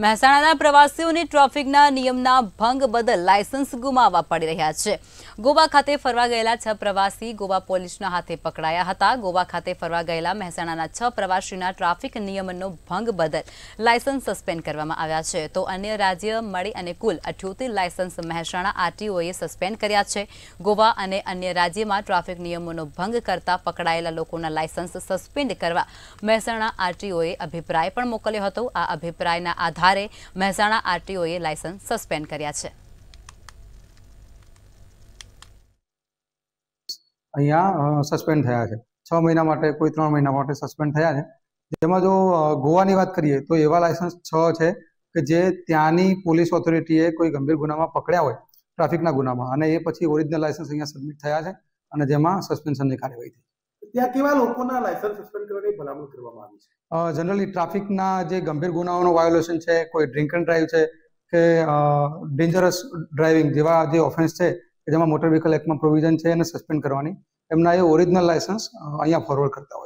મહેસાણાના પ્રવાસીઓને ટ્રાફિકના નિયમનો ભંગ બદલ લાયસન્સ ગુમાવવા પડી રહ્યા છે. ગોવા ખાતે ફરવા ગયેલા 6 પ્રવાસી ગોવા પોલીસના હાથે પકડાયા હતા. ગોવા ખાતે ફરવા ગયેલા મહેસાણાના 6 પ્રવાસીના ટ્રાફિક નિયમનનો ભંગ બદલ લાયસન્સ સસ્પેન્ડ કરવામાં આવ્યા છે. તો અન્ય રાજ્ય માડી અને કુલ 78 લાયસન્સ મહેસાણા RTO એ સસ્પેન્ડ કર્યા છે. ગોવા અને અન્ય રાજ્યમાં ટ્રાફિક નિયમોનો ભંગ કરતા પકડાયેલા લોકોના લાયસન્સ સસ્પેન્ડ કરવા મહેસાણા RTO એ અભિપ્રાય પણ મોકલ્યો હતો. આ અભિપ્રાયના આધાર બુધવારે મહેસાણા આરટીઓએ લાયસન્સ સસ્પેન્ડ કર્યા છે અહીંયા સસ્પેન્ડ થયા છે છ મહિના માટે કોઈ ત્રણ મહિના માટે સસ્પેન્ડ થયા છે જેમાં જો ગોવાની વાત કરીએ તો એવા લાયસન્સ છ છે કે જે ત્યાંની પોલીસ ઓથોરિટીએ કોઈ ગંભીર ગુનામાં પકડ્યા હોય ટ્રાફિકના ગુનામાં અને એ પછી ઓરિજિનલ લાયસન્સ અહીંયા સબમિટ થયા છે અને જેમાં સસ્પેન્શનની કાર્યવાહી થઈ ત્યાં કેવા લોકોના લાયસન્સ સસ્પેન્ડ કરવાની ભલામણ કરવામાં આવી છે જનરલી ટ્રાફિકના જે ગંભીર ગુનાઓનો વાયોલેશન છે કોઈ ડ્રિંક એન્ડ ડ્રાઈવ છે કે ડેન્જરસ ડ્રાઇવિંગ જેવા જે ઓફેન્સ છે જેમાં મોટર વ્હીકલ એક્ટમાં પ્રોવિઝન છે એને સસ્પેન્ડ કરવાની એમના એ ઓરિજિનલ લાયસન્સ અહીંયા ફોરવર્ડ કરતા હોય